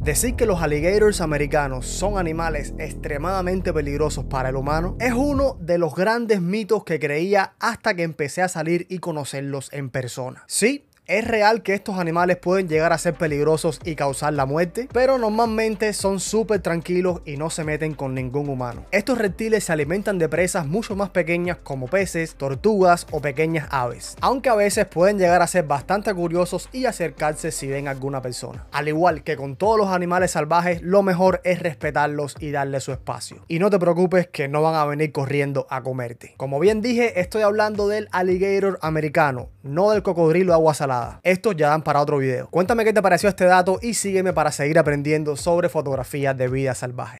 Decir que los alligators americanos son animales extremadamente peligrosos para el humano es uno de los grandes mitos que creía hasta que empecé a salir y conocerlos en persona. Sí, es real que estos animales pueden llegar a ser peligrosos y causar la muerte, pero normalmente son súper tranquilos y no se meten con ningún humano. Estos reptiles se alimentan de presas mucho más pequeñas como peces, tortugas o pequeñas aves, aunque a veces pueden llegar a ser bastante curiosos y acercarse si ven alguna persona. Al igual que con todos los animales salvajes, lo mejor es respetarlos y darles su espacio. Y no te preocupes que no van a venir corriendo a comerte. Como bien dije, estoy hablando del alligator americano, no del cocodrilo agua salada. Esto ya dan para otro video. Cuéntame qué te pareció este dato y sígueme para seguir aprendiendo sobre fotografías de vida salvaje.